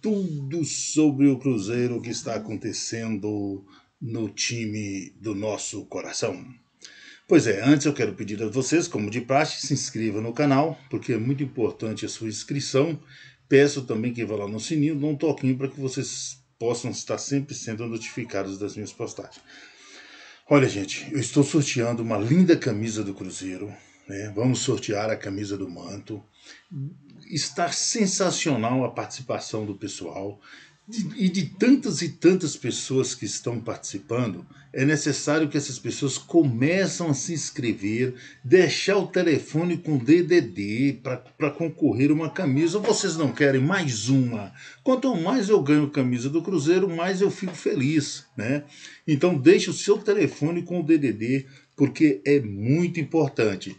tudo sobre o Cruzeiro que está acontecendo no time do nosso coração. Pois é, antes eu quero pedir a vocês, como de praxe, se inscreva no canal, porque é muito importante a sua inscrição. Peço também que vá lá no sininho, dê um toquinho para que vocês possam estar sempre sendo notificados das minhas postagens. Olha, gente, eu estou sorteando uma linda camisa do Cruzeiro, né? Vamos sortear a camisa do manto. Está sensacional a participação do pessoal. E de tantas e tantas pessoas que estão participando, é necessário que essas pessoas começam a se inscrever, deixar o telefone com DDD para concorrer uma camisa. vocês não querem mais uma? Quanto mais eu ganho camisa do Cruzeiro, mais eu fico feliz, né? Então deixe o seu telefone com o DDD porque é muito importante.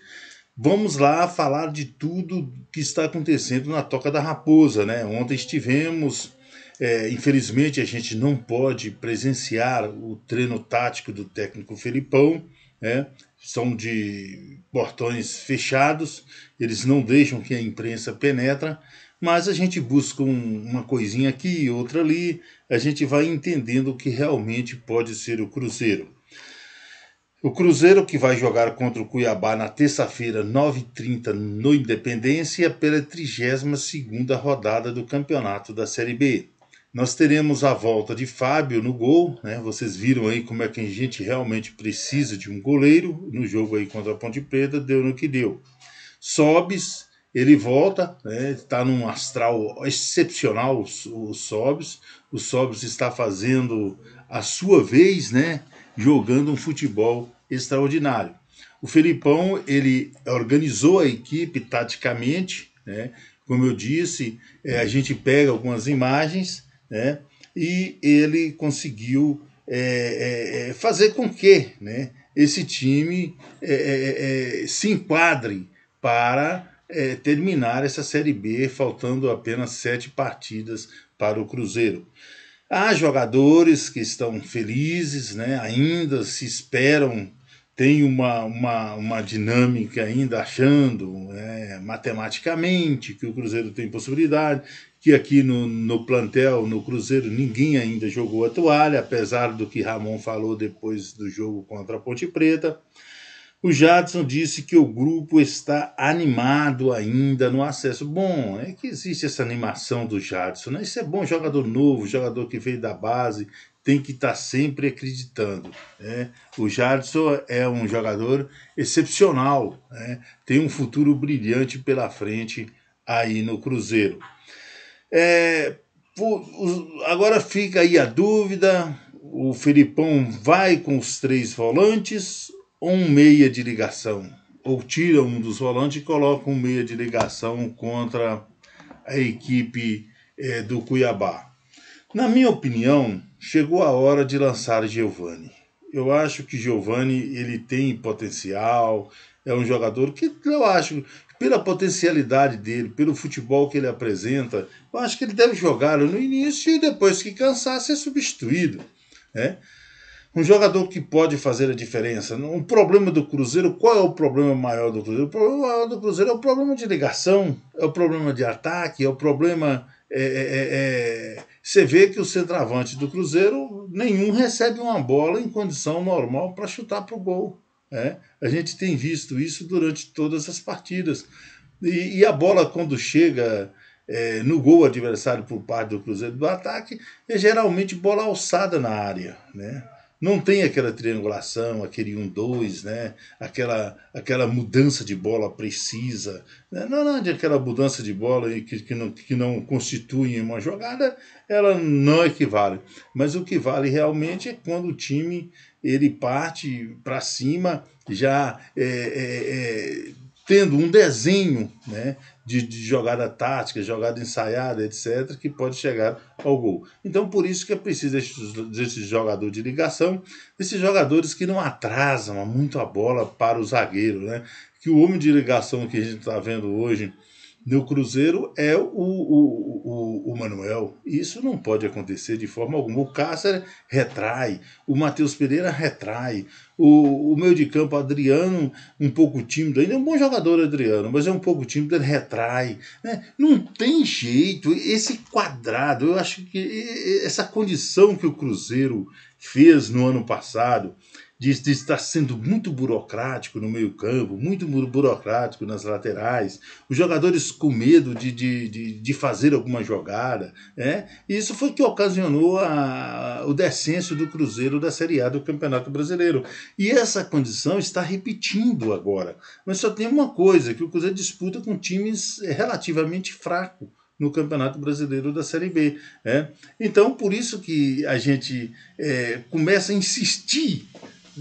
Vamos lá falar de tudo que está acontecendo na Toca da Raposa, né? Ontem estivemos, é, infelizmente a gente não pode presenciar o treino tático do técnico Felipão, né? São de portões fechados, eles não deixam que a imprensa penetra, mas a gente busca um, uma coisinha aqui, outra ali, a gente vai entendendo o que realmente pode ser o Cruzeiro. O Cruzeiro, que vai jogar contra o Cuiabá na terça-feira, 9h30, no Independência, pela 32 rodada do Campeonato da Série B. Nós teremos a volta de Fábio no gol, né? Vocês viram aí como é que a gente realmente precisa de um goleiro. No jogo aí contra a Ponte Preta, deu no que deu. Sobes, ele volta, está né? num astral excepcional o, o Sobes. O Sobes está fazendo a sua vez, né? jogando um futebol extraordinário. O Felipão ele organizou a equipe taticamente, né? como eu disse, é, a gente pega algumas imagens né? e ele conseguiu é, é, é fazer com que né? esse time é, é, se enquadre para terminar essa Série B, faltando apenas sete partidas para o Cruzeiro. Há jogadores que estão felizes, né? ainda se esperam tem uma, uma, uma dinâmica ainda achando é, matematicamente que o Cruzeiro tem possibilidade, que aqui no, no plantel, no Cruzeiro, ninguém ainda jogou a toalha, apesar do que Ramon falou depois do jogo contra a Ponte Preta. O Jadson disse que o grupo está animado ainda no acesso. Bom, é que existe essa animação do Jadson, né? Isso é bom, jogador novo, jogador que veio da base, tem que estar tá sempre acreditando. Né? O Jardim é um jogador excepcional, né? tem um futuro brilhante pela frente aí no Cruzeiro. É, agora fica aí a dúvida: o Felipão vai com os três volantes ou um meia de ligação? Ou tira um dos volantes e coloca um meia de ligação contra a equipe é, do Cuiabá? Na minha opinião, Chegou a hora de lançar Giovani. Eu acho que Giovani ele tem potencial, é um jogador que eu acho, pela potencialidade dele, pelo futebol que ele apresenta, eu acho que ele deve jogar no início e depois que cansar ser substituído, né? Um jogador que pode fazer a diferença. O problema do Cruzeiro, qual é o problema maior do Cruzeiro? O problema maior do Cruzeiro é o problema de ligação, é o problema de ataque, é o problema é, é, é, é você vê que o centroavante do Cruzeiro, nenhum recebe uma bola em condição normal para chutar para o gol. Né? A gente tem visto isso durante todas as partidas. E, e a bola, quando chega é, no gol adversário por parte do Cruzeiro do ataque, é geralmente bola alçada na área. Né? não tem aquela triangulação, aquele 1-2, um, né? aquela, aquela mudança de bola precisa, né? não, não de aquela mudança de bola que, que, não, que não constitui uma jogada, ela não equivale. Mas o que vale realmente é quando o time ele parte para cima já é, é, é, tendo um desenho né, de, de, jogada tática, jogada ensaiada, etc., que pode chegar ao gol. Então, por isso que é preciso desse, desse jogador de ligação, desses jogadores que não atrasam muito a bola para o zagueiro. Né? Que o homem de ligação que a gente está vendo hoje no Cruzeiro é o, o, o, o Manuel. Isso não pode acontecer de forma alguma. O Cáceres retrai, o Matheus Pereira retrai, o, o meio de campo Adriano, um pouco tímido, ainda é um bom jogador Adriano, mas é um pouco tímido, ele retrai. Né? Não tem jeito, esse quadrado, eu acho que essa condição que o Cruzeiro fez no ano passado, de, de estar sendo muito burocrático no meio-campo, muito burocrático nas laterais, os jogadores com medo de, de, de, de fazer alguma jogada. Né? E isso foi o que ocasionou a, o descenso do Cruzeiro da Série A do Campeonato Brasileiro. E essa condição está repetindo agora. Mas só tem uma coisa: que o Cruzeiro disputa com times relativamente fracos no Campeonato Brasileiro da Série B. Né? Então, por isso que a gente é, começa a insistir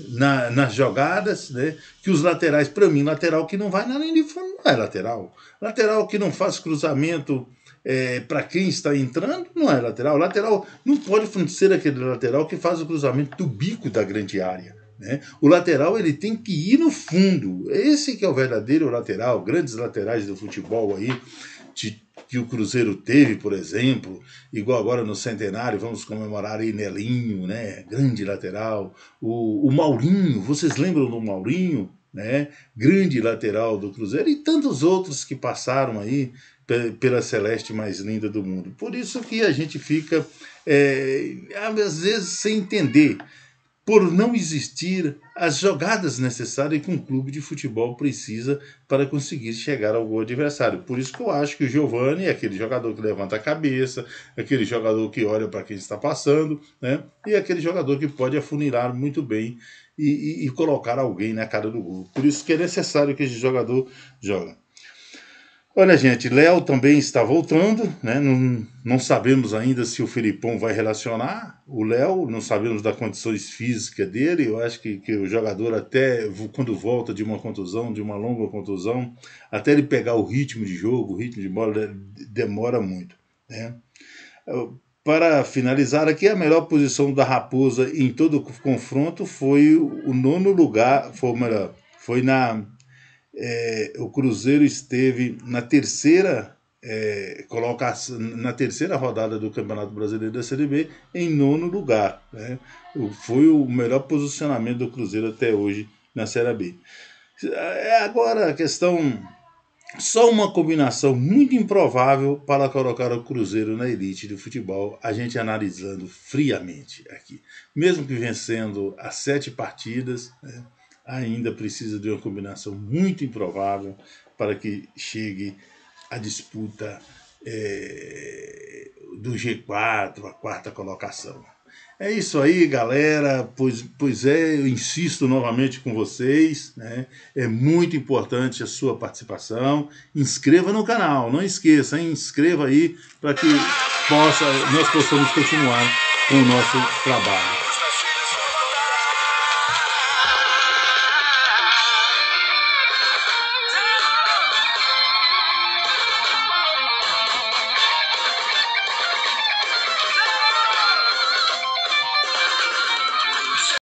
na, nas jogadas, né? Que os laterais, para mim, lateral que não vai na linha de fundo não é lateral. Lateral que não faz cruzamento é, para quem está entrando não é lateral. Lateral não pode ser aquele lateral que faz o cruzamento do bico da grande área. Né? O lateral ele tem que ir no fundo. Esse que é o verdadeiro lateral. Grandes laterais do futebol aí de que o Cruzeiro teve, por exemplo, igual agora no centenário, vamos comemorar Inelinho, né? Grande lateral. O, o Maurinho, vocês lembram do Maurinho? Né? Grande lateral do Cruzeiro e tantos outros que passaram aí pela celeste mais linda do mundo. Por isso que a gente fica, é, às vezes, sem entender por não existir as jogadas necessárias que um clube de futebol precisa para conseguir chegar ao gol adversário. Por isso que eu acho que o Giovani é aquele jogador que levanta a cabeça, aquele jogador que olha para quem está passando, né? e aquele jogador que pode afunilar muito bem e, e, e colocar alguém na cara do gol. Por isso que é necessário que esse jogador jogue. Olha, gente, Léo também está voltando, né? Não, não sabemos ainda se o Filipão vai relacionar o Léo, não sabemos das condições físicas dele. Eu acho que, que o jogador, até quando volta de uma contusão, de uma longa contusão, até ele pegar o ritmo de jogo, o ritmo de bola, demora muito, né? Para finalizar aqui, a melhor posição da Raposa em todo o confronto foi o nono lugar, foi, melhor, foi na é, o Cruzeiro esteve na terceira é, colocação, na terceira rodada do Campeonato Brasileiro da Série B em nono lugar. Né? Foi o melhor posicionamento do Cruzeiro até hoje na Série B. É, agora a questão só uma combinação muito improvável para colocar o Cruzeiro na elite do futebol, a gente analisando friamente aqui. Mesmo que vencendo as sete partidas, né? ainda precisa de uma combinação muito improvável para que chegue a disputa é, do G4, a quarta colocação. É isso aí, galera. Pois, pois é, eu insisto novamente com vocês. Né? É muito importante a sua participação. Inscreva no canal, não esqueça, hein? inscreva aí para que possa, nós possamos continuar com o nosso trabalho.